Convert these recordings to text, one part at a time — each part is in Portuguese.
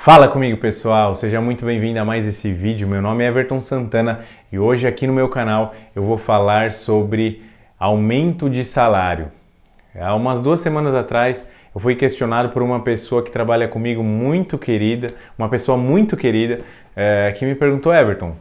Fala comigo pessoal, seja muito bem-vindo a mais esse vídeo. Meu nome é Everton Santana e hoje aqui no meu canal eu vou falar sobre aumento de salário. Há umas duas semanas atrás eu fui questionado por uma pessoa que trabalha comigo muito querida, uma pessoa muito querida, é, que me perguntou, Everton,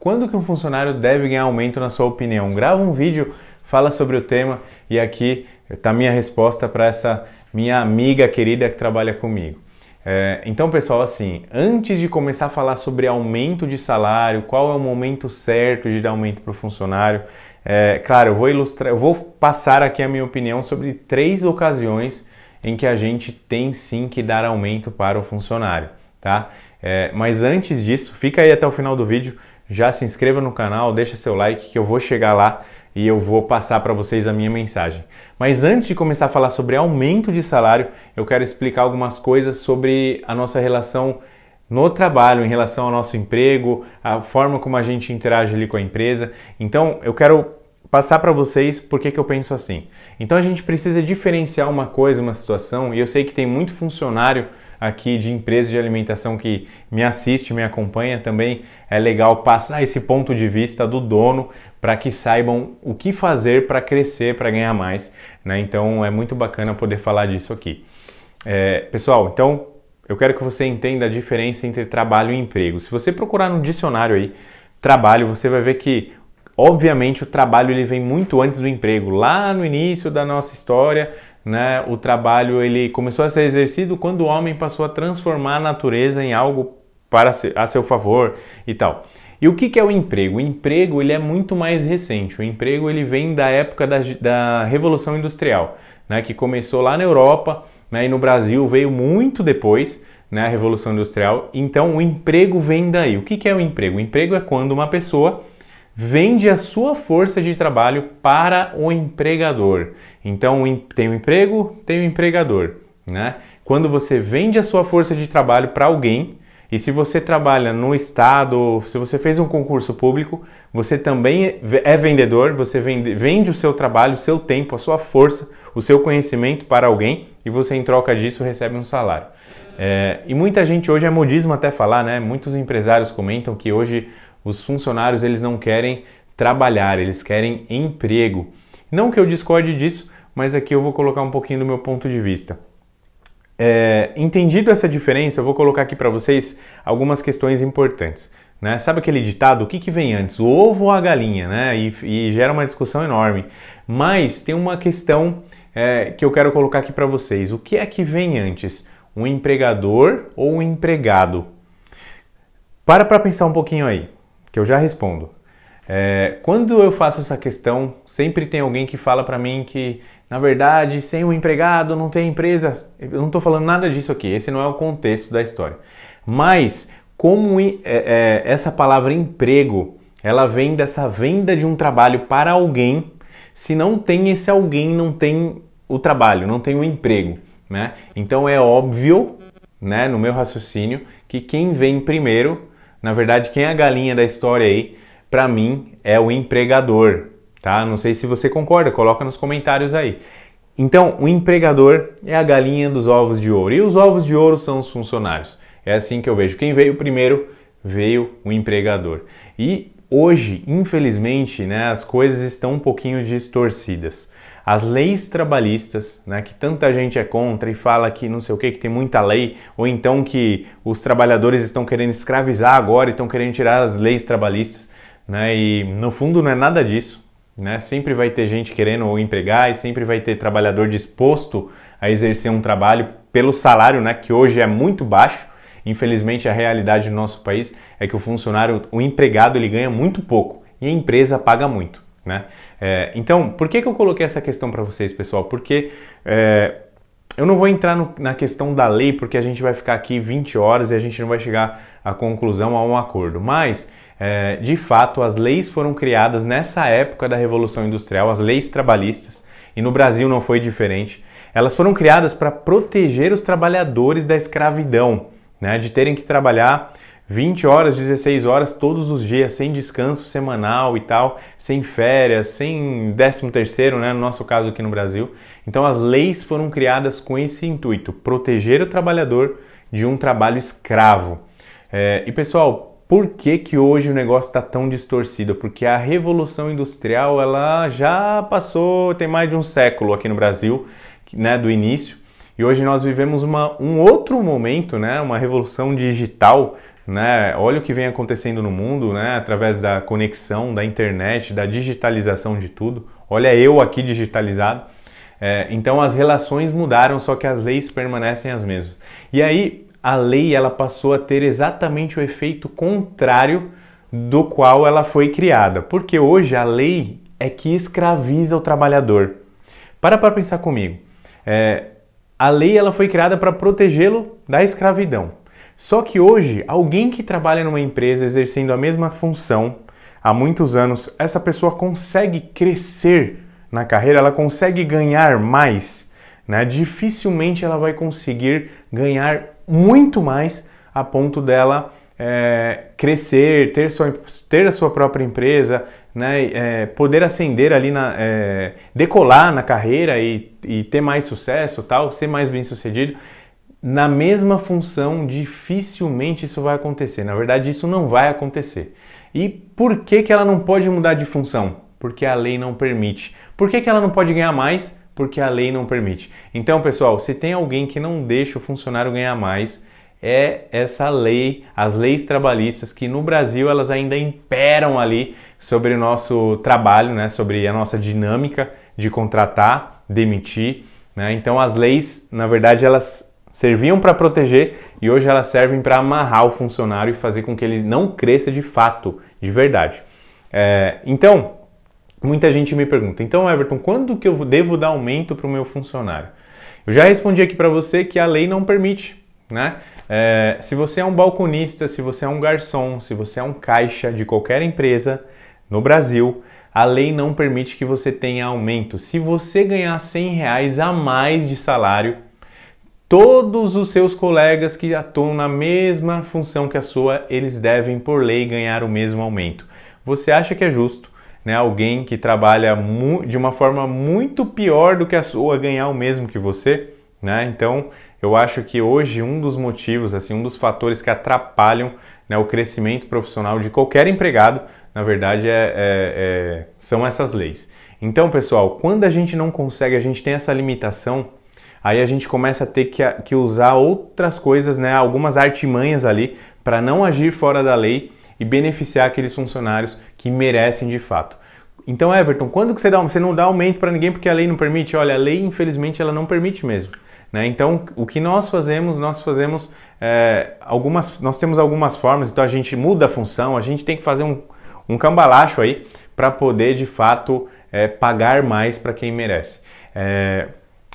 quando que um funcionário deve ganhar aumento na sua opinião? Grava um vídeo, fala sobre o tema e aqui está minha resposta para essa minha amiga querida que trabalha comigo. É, então, pessoal, assim, antes de começar a falar sobre aumento de salário, qual é o momento certo de dar aumento para o funcionário, é, claro, eu vou ilustrar, eu vou passar aqui a minha opinião sobre três ocasiões em que a gente tem sim que dar aumento para o funcionário, tá? É, mas antes disso, fica aí até o final do vídeo, já se inscreva no canal, deixa seu like que eu vou chegar lá e eu vou passar para vocês a minha mensagem. Mas antes de começar a falar sobre aumento de salário, eu quero explicar algumas coisas sobre a nossa relação no trabalho, em relação ao nosso emprego, a forma como a gente interage ali com a empresa. Então, eu quero passar para vocês por que, que eu penso assim. Então, a gente precisa diferenciar uma coisa, uma situação, e eu sei que tem muito funcionário aqui de empresa de alimentação que me assiste, me acompanha, também é legal passar esse ponto de vista do dono para que saibam o que fazer para crescer, para ganhar mais. Né? Então é muito bacana poder falar disso aqui. É, pessoal, então eu quero que você entenda a diferença entre trabalho e emprego. Se você procurar no dicionário aí trabalho, você vai ver que obviamente o trabalho ele vem muito antes do emprego. Lá no início da nossa história, né, o trabalho ele começou a ser exercido quando o homem passou a transformar a natureza em algo para a seu favor e tal. E o que, que é o emprego? O emprego ele é muito mais recente. O emprego ele vem da época da, da Revolução Industrial, né, que começou lá na Europa né, e no Brasil veio muito depois, né, a Revolução Industrial. Então o emprego vem daí. O que, que é o emprego? O emprego é quando uma pessoa vende a sua força de trabalho para o empregador. Então tem o um emprego, tem o um empregador. Né? Quando você vende a sua força de trabalho para alguém, e se você trabalha no estado, se você fez um concurso público, você também é vendedor, você vende, vende o seu trabalho, o seu tempo, a sua força, o seu conhecimento para alguém e você, em troca disso, recebe um salário. É, e muita gente hoje é modismo até falar, né? Muitos empresários comentam que hoje os funcionários eles não querem trabalhar, eles querem emprego. Não que eu discorde disso, mas aqui eu vou colocar um pouquinho do meu ponto de vista. É, entendido essa diferença, eu vou colocar aqui para vocês algumas questões importantes. Né? Sabe aquele ditado, o que, que vem antes, o ovo ou a galinha? Né? E, e gera uma discussão enorme. Mas tem uma questão é, que eu quero colocar aqui para vocês. O que é que vem antes, um empregador ou um empregado? Para para pensar um pouquinho aí que eu já respondo. É, quando eu faço essa questão, sempre tem alguém que fala para mim que, na verdade, sem o um empregado não tem empresa. Eu não estou falando nada disso aqui, esse não é o contexto da história. Mas, como é, é, essa palavra emprego ela vem dessa venda de um trabalho para alguém, se não tem esse alguém, não tem o trabalho, não tem o emprego. Né? Então é óbvio, né, no meu raciocínio, que quem vem primeiro na verdade, quem é a galinha da história aí, para mim, é o empregador, tá? Não sei se você concorda, coloca nos comentários aí. Então, o empregador é a galinha dos ovos de ouro e os ovos de ouro são os funcionários. É assim que eu vejo. Quem veio primeiro veio o empregador. E hoje, infelizmente, né, as coisas estão um pouquinho distorcidas. As leis trabalhistas, né, que tanta gente é contra e fala que não sei o que, que tem muita lei, ou então que os trabalhadores estão querendo escravizar agora e estão querendo tirar as leis trabalhistas, né, e no fundo não é nada disso. Né? Sempre vai ter gente querendo empregar e sempre vai ter trabalhador disposto a exercer um trabalho pelo salário, né, que hoje é muito baixo. Infelizmente, a realidade do nosso país é que o funcionário, o empregado, ele ganha muito pouco e a empresa paga muito, né? É, então, por que, que eu coloquei essa questão para vocês, pessoal? Porque é, eu não vou entrar no, na questão da lei, porque a gente vai ficar aqui 20 horas e a gente não vai chegar à conclusão, a um acordo. Mas, é, de fato, as leis foram criadas nessa época da Revolução Industrial, as leis trabalhistas, e no Brasil não foi diferente. Elas foram criadas para proteger os trabalhadores da escravidão, né, de terem que trabalhar 20 horas, 16 horas todos os dias, sem descanso semanal e tal, sem férias, sem 13 terceiro, né, no nosso caso aqui no Brasil. Então as leis foram criadas com esse intuito, proteger o trabalhador de um trabalho escravo. É, e pessoal, por que, que hoje o negócio está tão distorcido? Porque a revolução industrial ela já passou, tem mais de um século aqui no Brasil, né, do início. E hoje nós vivemos uma, um outro momento, né, uma revolução digital né? Olha o que vem acontecendo no mundo, né? Através da conexão, da internet, da digitalização de tudo. Olha eu aqui digitalizado. É, então as relações mudaram, só que as leis permanecem as mesmas. E aí a lei ela passou a ter exatamente o efeito contrário do qual ela foi criada, porque hoje a lei é que escraviza o trabalhador. Para para pensar comigo. É, a lei ela foi criada para protegê-lo da escravidão. Só que hoje, alguém que trabalha numa empresa exercendo a mesma função há muitos anos, essa pessoa consegue crescer na carreira, ela consegue ganhar mais. Né? Dificilmente ela vai conseguir ganhar muito mais a ponto dela é, crescer, ter, sua, ter a sua própria empresa, né, é, poder ascender ali, na, é, decolar na carreira e, e, ter mais sucesso, tal, ser mais bem sucedido na mesma função, dificilmente isso vai acontecer. Na verdade, isso não vai acontecer. E por que, que ela não pode mudar de função? Porque a lei não permite. Por que, que ela não pode ganhar mais? Porque a lei não permite. Então, pessoal, se tem alguém que não deixa o funcionário ganhar mais, é essa lei, as leis trabalhistas que no Brasil elas ainda imperam ali sobre o nosso trabalho, né? sobre a nossa dinâmica de contratar, demitir. Né? Então, as leis, na verdade, elas serviam para proteger e hoje elas servem para amarrar o funcionário e fazer com que ele não cresça de fato, de verdade. É, então, muita gente me pergunta, então Everton, quando que eu devo dar aumento para o meu funcionário? Eu já respondi aqui para você que a lei não permite, né? É, se você é um balconista, se você é um garçom, se você é um caixa de qualquer empresa no Brasil, a lei não permite que você tenha aumento. Se você ganhar 100 reais a mais de salário, Todos os seus colegas que atuam na mesma função que a sua, eles devem, por lei, ganhar o mesmo aumento. Você acha que é justo né, alguém que trabalha de uma forma muito pior do que a sua ganhar o mesmo que você? Né? Então, eu acho que hoje um dos motivos, assim, um dos fatores que atrapalham né, o crescimento profissional de qualquer empregado, na verdade, é, é, é, são essas leis. Então, pessoal, quando a gente não consegue, a gente tem essa limitação aí a gente começa a ter que, que usar outras coisas, né, algumas artimanhas ali, para não agir fora da lei e beneficiar aqueles funcionários que merecem de fato. Então, Everton, quando que você dá Você não dá aumento para ninguém porque a lei não permite? Olha, a lei, infelizmente, ela não permite mesmo. Né? Então, o que nós fazemos, nós fazemos é, algumas. Nós temos algumas formas, então a gente muda a função, a gente tem que fazer um, um cambalacho aí para poder de fato é, pagar mais para quem merece. É,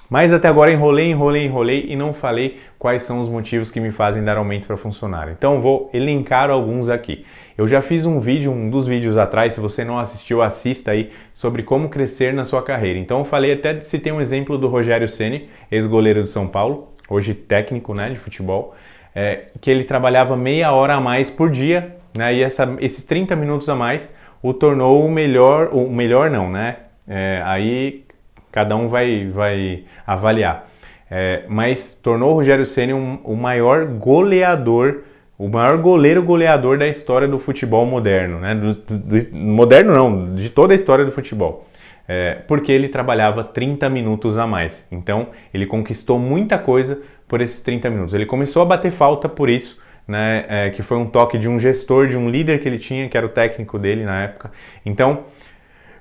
mas até agora enrolei, enrolei, enrolei e não falei quais são os motivos que me fazem dar aumento para funcionário. Então vou elencar alguns aqui. Eu já fiz um vídeo, um dos vídeos atrás, se você não assistiu, assista aí sobre como crescer na sua carreira. Então eu falei até se tem um exemplo do Rogério Ceni, ex-goleiro de São Paulo, hoje técnico, né, de futebol, é, que ele trabalhava meia hora a mais por dia, né, e essa, esses 30 minutos a mais o tornou o melhor, o melhor não, né? É, aí Cada um vai, vai avaliar. É, mas tornou o Rogério Ceni um, o maior goleador, o maior goleiro goleador da história do futebol moderno, né? Do, do, moderno não, de toda a história do futebol. É, porque ele trabalhava 30 minutos a mais. Então ele conquistou muita coisa por esses 30 minutos. Ele começou a bater falta por isso, né? É, que foi um toque de um gestor, de um líder que ele tinha, que era o técnico dele na época. Então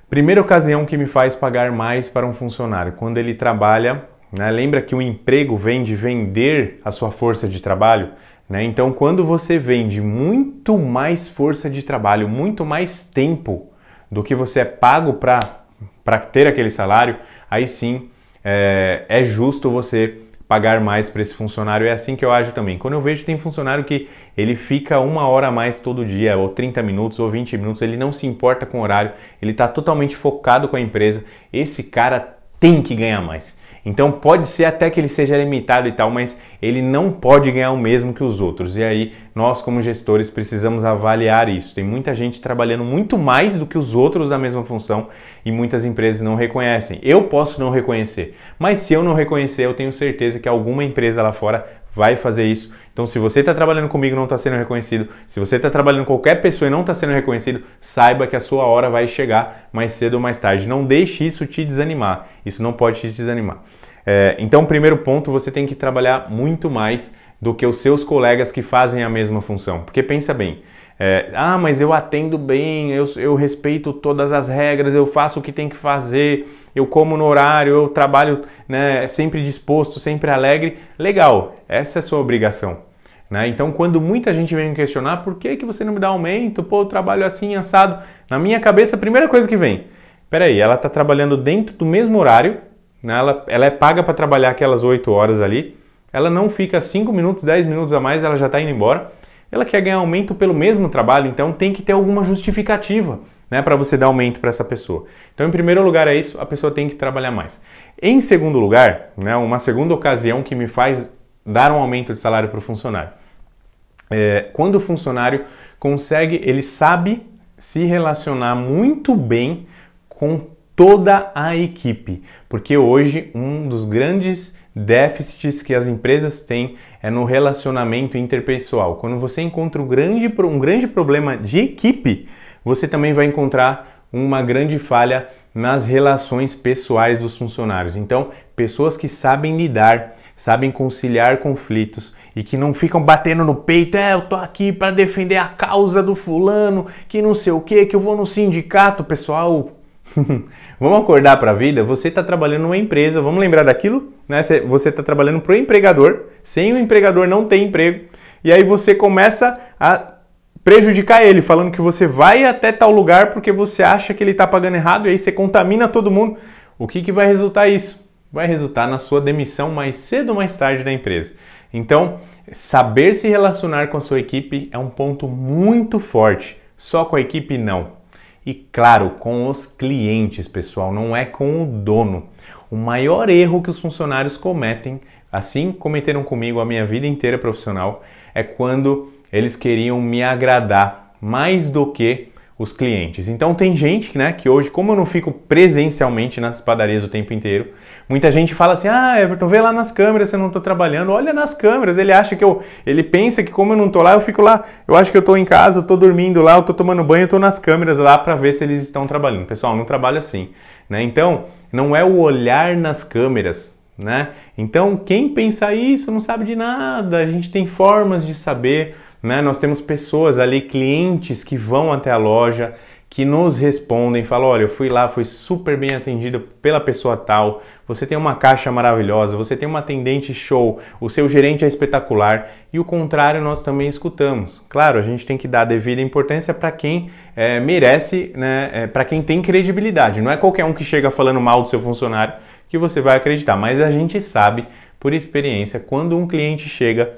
Primeira ocasião que me faz pagar mais para um funcionário, quando ele trabalha, né? lembra que o emprego vem de vender a sua força de trabalho? Né? Então, quando você vende muito mais força de trabalho, muito mais tempo do que você é pago para ter aquele salário, aí sim é, é justo você pagar mais para esse funcionário. É assim que eu ajo também. Quando eu vejo tem funcionário que ele fica uma hora a mais todo dia, ou 30 minutos, ou 20 minutos, ele não se importa com o horário, ele está totalmente focado com a empresa. Esse cara tem que ganhar mais. Então pode ser até que ele seja limitado e tal, mas ele não pode ganhar o mesmo que os outros. E aí nós, como gestores, precisamos avaliar isso. Tem muita gente trabalhando muito mais do que os outros da mesma função e muitas empresas não reconhecem. Eu posso não reconhecer, mas se eu não reconhecer, eu tenho certeza que alguma empresa lá fora vai fazer isso. Então, se você está trabalhando comigo e não está sendo reconhecido, se você está trabalhando com qualquer pessoa e não está sendo reconhecido, saiba que a sua hora vai chegar mais cedo ou mais tarde. Não deixe isso te desanimar. Isso não pode te desanimar. É, então, primeiro ponto, você tem que trabalhar muito mais do que os seus colegas que fazem a mesma função. Porque pensa bem, é, ah, mas eu atendo bem, eu, eu respeito todas as regras, eu faço o que tem que fazer, eu como no horário, eu trabalho né, sempre disposto, sempre alegre. Legal, essa é a sua obrigação. Né? Então, quando muita gente vem me questionar por que, que você não me dá aumento, pô, eu trabalho assim, assado, na minha cabeça, a primeira coisa que vem, peraí, ela está trabalhando dentro do mesmo horário, né? ela, ela é paga para trabalhar aquelas 8 horas ali, ela não fica 5 minutos, 10 minutos a mais, ela já está indo embora ela quer ganhar aumento pelo mesmo trabalho, então tem que ter alguma justificativa né, para você dar aumento para essa pessoa. Então, em primeiro lugar, é isso, a pessoa tem que trabalhar mais. Em segundo lugar, né, uma segunda ocasião que me faz dar um aumento de salário para o funcionário. É, quando o funcionário consegue, ele sabe se relacionar muito bem com toda a equipe, porque hoje um dos grandes déficits que as empresas têm é no relacionamento interpessoal. Quando você encontra um grande, um grande problema de equipe, você também vai encontrar uma grande falha nas relações pessoais dos funcionários. Então, pessoas que sabem lidar, sabem conciliar conflitos e que não ficam batendo no peito, é, eu tô aqui para defender a causa do fulano, que não sei o que, que eu vou no sindicato, pessoal. Vamos acordar para a vida? Você está trabalhando numa empresa, vamos lembrar daquilo? Né? Você está trabalhando para o empregador, sem o empregador não tem emprego, e aí você começa a prejudicar ele, falando que você vai até tal lugar porque você acha que ele está pagando errado e aí você contamina todo mundo. O que, que vai resultar isso? Vai resultar na sua demissão mais cedo ou mais tarde da empresa. Então, saber se relacionar com a sua equipe é um ponto muito forte. Só com a equipe, não. E claro, com os clientes, pessoal, não é com o dono. O maior erro que os funcionários cometem, assim cometeram comigo a minha vida inteira profissional, é quando eles queriam me agradar mais do que os clientes. Então tem gente né, que hoje, como eu não fico presencialmente nas padarias o tempo inteiro, muita gente fala assim: "Ah, Everton, vê lá nas câmeras, eu não estou tá trabalhando. Olha nas câmeras". Ele acha que eu, ele pensa que como eu não estou lá, eu fico lá, eu acho que eu estou em casa, eu estou dormindo lá, eu estou tomando banho, eu estou nas câmeras lá para ver se eles estão trabalhando. Pessoal, não trabalha assim, né? Então, não é o olhar nas câmeras, né? Então, quem pensa isso não sabe de nada. A gente tem formas de saber né? Nós temos pessoas ali, clientes que vão até a loja, que nos respondem, falam, olha, eu fui lá, fui super bem atendido pela pessoa tal, você tem uma caixa maravilhosa, você tem uma atendente show, o seu gerente é espetacular, e o contrário nós também escutamos. Claro, a gente tem que dar devida importância para quem é, merece, né, é, para quem tem credibilidade. Não é qualquer um que chega falando mal do seu funcionário que você vai acreditar, mas a gente sabe por experiência quando um cliente chega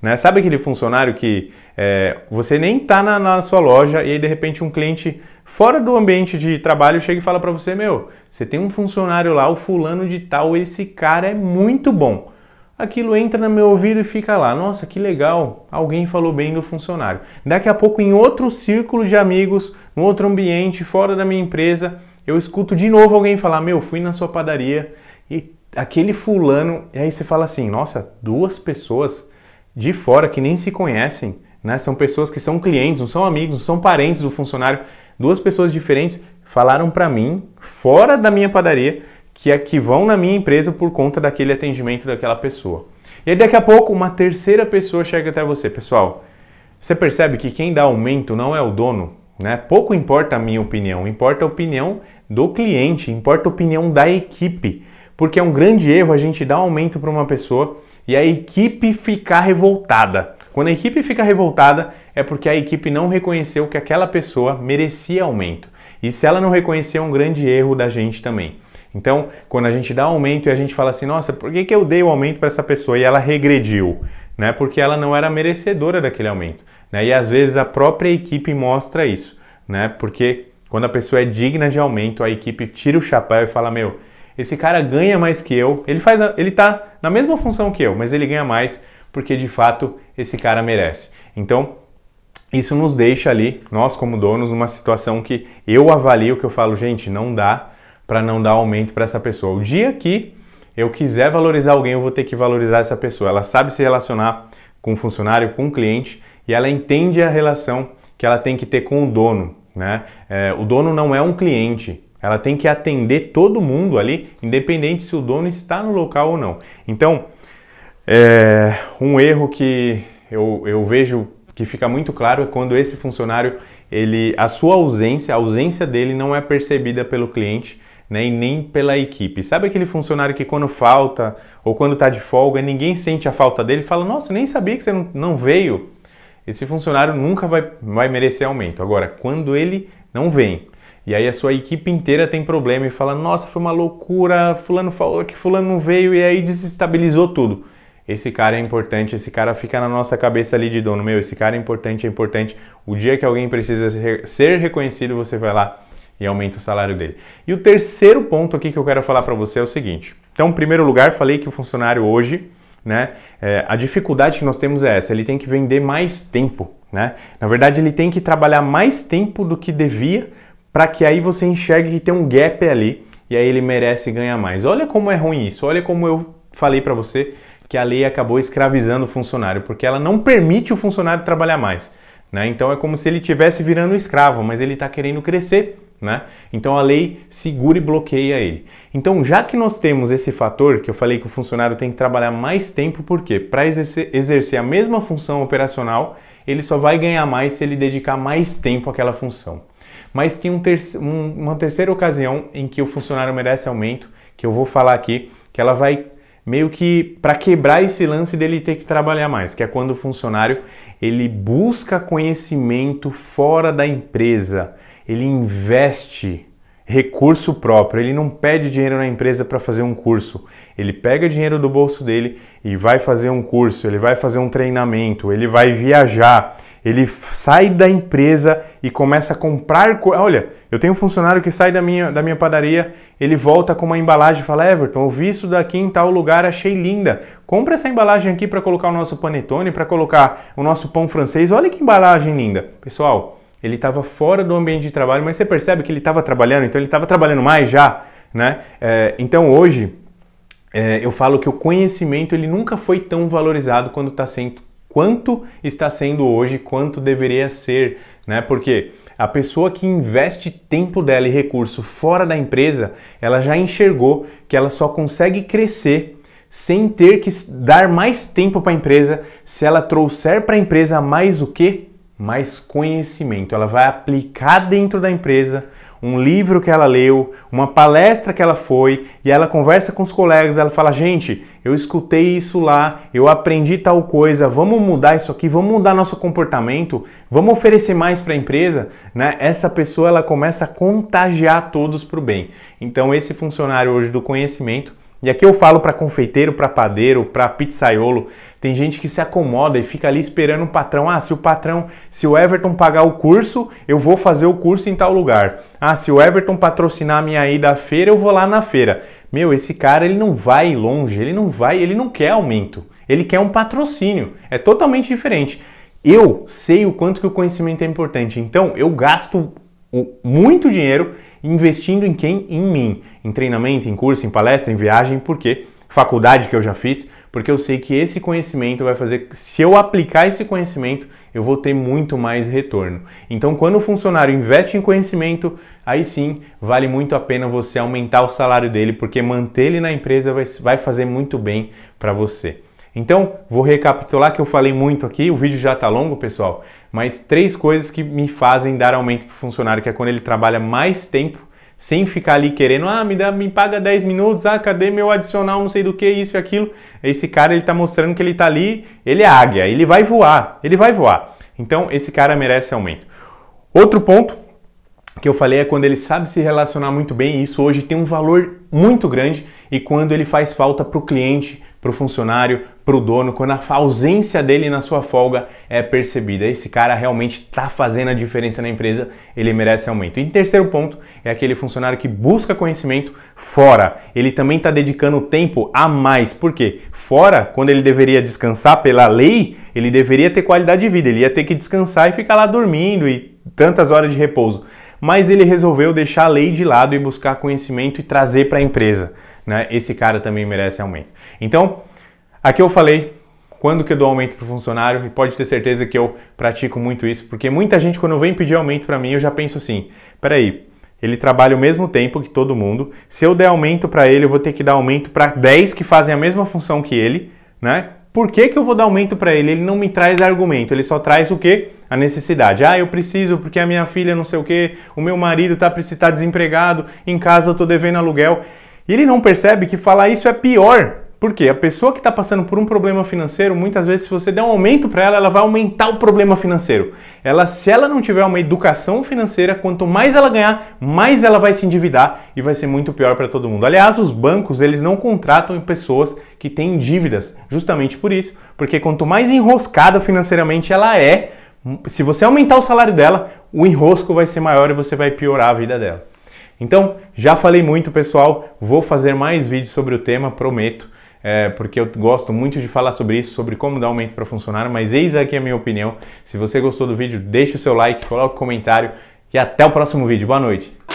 né? Sabe aquele funcionário que é, você nem está na, na, sua loja e aí de repente um cliente fora do ambiente de trabalho chega e fala para você: Meu, você tem um funcionário lá, o fulano de tal, esse cara é muito bom. Aquilo entra no meu ouvido e fica lá. Nossa, que legal! Alguém falou bem do funcionário. Daqui a pouco, em outro círculo de amigos, no outro ambiente, fora da minha empresa, eu escuto de novo alguém falar: Meu, fui na sua padaria e aquele fulano. E aí você fala assim: Nossa, duas pessoas de fora que nem se conhecem, né? São pessoas que são clientes, não são amigos, não são parentes do funcionário. Duas pessoas diferentes falaram para mim, fora da minha padaria, que é que vão na minha empresa por conta daquele atendimento daquela pessoa. E aí daqui a pouco uma terceira pessoa chega até você, pessoal. Você percebe que quem dá aumento não é o dono, né? Pouco importa a minha opinião, importa a opinião do cliente, importa a opinião da equipe, porque é um grande erro a gente dar aumento para uma pessoa e a equipe ficar revoltada. Quando a equipe fica revoltada, é porque a equipe não reconheceu que aquela pessoa merecia aumento. E se ela não reconhecer, é um grande erro da gente também. Então, quando a gente dá aumento e a gente fala assim, nossa, por que, que eu dei o aumento para essa pessoa e ela regrediu? Né? Porque ela não era merecedora daquele aumento. Né? E às vezes a própria equipe mostra isso, né? porque quando a pessoa é digna de aumento, a equipe tira o chapéu e fala, meu, esse cara ganha mais que eu. Ele faz, a, ele tá na mesma função que eu, mas ele ganha mais porque de fato esse cara merece. Então, isso nos deixa ali, nós como donos, numa situação que eu avalio que eu falo, gente, não dá para não dar aumento para essa pessoa. O dia que eu quiser valorizar alguém, eu vou ter que valorizar essa pessoa. Ela sabe se relacionar com o funcionário, com o cliente e ela entende a relação que ela tem que ter com o dono. Né? É, o dono não é um cliente, ela tem que atender todo mundo ali, independente se o dono está no local ou não. Então, é, um erro que eu, eu vejo que fica muito claro é quando esse funcionário, ele, a sua ausência, a ausência dele não é percebida pelo cliente né, e nem pela equipe. Sabe aquele funcionário que quando falta ou quando está de folga, ninguém sente a falta dele fala, nossa, nem sabia que você não, não veio. Esse funcionário nunca vai, vai merecer aumento. Agora, quando ele não vem, e aí a sua equipe inteira tem problema e fala: "Nossa, foi uma loucura, fulano falou que fulano não veio e aí desestabilizou tudo". Esse cara é importante, esse cara fica na nossa cabeça ali de dono, meu, esse cara é importante, é importante. O dia que alguém precisa ser reconhecido, você vai lá e aumenta o salário dele. E o terceiro ponto aqui que eu quero falar para você é o seguinte. Então, em primeiro lugar, falei que o funcionário hoje, né, é, a dificuldade que nós temos é essa, ele tem que vender mais tempo, né? Na verdade, ele tem que trabalhar mais tempo do que devia para que aí você enxergue que tem um gap ali e aí ele merece ganhar mais. Olha como é ruim isso, olha como eu falei para você que a lei acabou escravizando o funcionário, porque ela não permite o funcionário trabalhar mais. Né? Então é como se ele tivesse virando escravo, mas ele está querendo crescer. Né? Então a lei segura e bloqueia ele. Então, já que nós temos esse fator que eu falei que o funcionário tem que trabalhar mais tempo, por quê? Para exercer a mesma função operacional, ele só vai ganhar mais se ele dedicar mais tempo àquela função mas tem um ter um, uma terceira ocasião em que o funcionário merece aumento, que eu vou falar aqui, que ela vai meio que para quebrar esse lance dele ter que trabalhar mais, que é quando o funcionário ele busca conhecimento fora da empresa, ele investe recurso próprio. Ele não pede dinheiro na empresa para fazer um curso. Ele pega dinheiro do bolso dele e vai fazer um curso, ele vai fazer um treinamento, ele vai viajar, ele sai da empresa e começa a comprar. Co Olha, eu tenho um funcionário que sai da minha, da minha padaria, ele volta com uma embalagem e fala: Everton, eu vi isso daqui em tal lugar, achei linda. Compra essa embalagem aqui para colocar o nosso panetone, para colocar o nosso pão francês. Olha que embalagem linda. Pessoal, ele estava fora do ambiente de trabalho, mas você percebe que ele estava trabalhando, então ele estava trabalhando mais já, né? É, então hoje é, eu falo que o conhecimento ele nunca foi tão valorizado quando está sendo quanto está sendo hoje, quanto deveria ser, né? Porque a pessoa que investe tempo dela e recurso fora da empresa, ela já enxergou que ela só consegue crescer sem ter que dar mais tempo para a empresa se ela trouxer para a empresa mais o quê? mais conhecimento. Ela vai aplicar dentro da empresa um livro que ela leu, uma palestra que ela foi e ela conversa com os colegas, ela fala: "Gente, eu escutei isso lá, eu aprendi tal coisa, vamos mudar isso aqui, vamos mudar nosso comportamento, vamos oferecer mais para a empresa", né? Essa pessoa ela começa a contagiar todos para o bem. Então esse funcionário hoje do conhecimento e aqui eu falo para confeiteiro, para padeiro, para pizzaiolo. Tem gente que se acomoda e fica ali esperando o patrão. Ah, se o patrão, se o Everton pagar o curso, eu vou fazer o curso em tal lugar. Ah, se o Everton patrocinar a minha ida à feira, eu vou lá na feira. Meu, esse cara ele não vai longe, ele não vai, ele não quer aumento. Ele quer um patrocínio. É totalmente diferente. Eu sei o quanto que o conhecimento é importante. Então, eu gasto muito dinheiro investindo em quem? Em mim. Em treinamento, em curso, em palestra, em viagem, porque faculdade que eu já fiz, porque eu sei que esse conhecimento vai fazer, se eu aplicar esse conhecimento, eu vou ter muito mais retorno. Então, quando o funcionário investe em conhecimento, aí sim vale muito a pena você aumentar o salário dele, porque manter ele na empresa vai, vai fazer muito bem para você. Então, vou recapitular que eu falei muito aqui, o vídeo já está longo, pessoal, mas três coisas que me fazem dar aumento para o funcionário, que é quando ele trabalha mais tempo, sem ficar ali querendo, ah, me, dá, me paga 10 minutos, ah, cadê meu adicional, não sei do que, isso e aquilo. Esse cara, ele está mostrando que ele está ali, ele é águia, ele vai voar, ele vai voar. Então, esse cara merece aumento. Outro ponto que eu falei é quando ele sabe se relacionar muito bem, e isso hoje tem um valor muito grande, e quando ele faz falta para o cliente, para o funcionário, para o dono, quando a ausência dele na sua folga é percebida. Esse cara realmente está fazendo a diferença na empresa, ele merece aumento. E terceiro ponto é aquele funcionário que busca conhecimento fora. Ele também está dedicando tempo a mais. Por quê? Fora, quando ele deveria descansar pela lei, ele deveria ter qualidade de vida, ele ia ter que descansar e ficar lá dormindo e tantas horas de repouso mas ele resolveu deixar a lei de lado e buscar conhecimento e trazer para a empresa. Né? Esse cara também merece aumento. Então, aqui eu falei quando que eu dou aumento para o funcionário e pode ter certeza que eu pratico muito isso, porque muita gente quando vem pedir aumento para mim, eu já penso assim, peraí, ele trabalha o mesmo tempo que todo mundo, se eu der aumento para ele, eu vou ter que dar aumento para 10 que fazem a mesma função que ele, né? Por que, que eu vou dar aumento para ele? Ele não me traz argumento, ele só traz o quê? a necessidade. Ah, eu preciso porque a minha filha não sei o quê, o meu marido está tá desempregado, em casa eu estou devendo aluguel. E ele não percebe que falar isso é pior. Porque a pessoa que está passando por um problema financeiro, muitas vezes, se você der um aumento para ela, ela vai aumentar o problema financeiro. Ela, se ela não tiver uma educação financeira, quanto mais ela ganhar, mais ela vai se endividar e vai ser muito pior para todo mundo. Aliás, os bancos eles não contratam pessoas que têm dívidas, justamente por isso, porque quanto mais enroscada financeiramente ela é, se você aumentar o salário dela, o enrosco vai ser maior e você vai piorar a vida dela. Então, já falei muito, pessoal. Vou fazer mais vídeos sobre o tema, prometo, é, porque eu gosto muito de falar sobre isso, sobre como dar aumento para funcionário. Mas eis aqui a minha opinião. Se você gostou do vídeo, deixa o seu like, coloca o um comentário e até o próximo vídeo. Boa noite.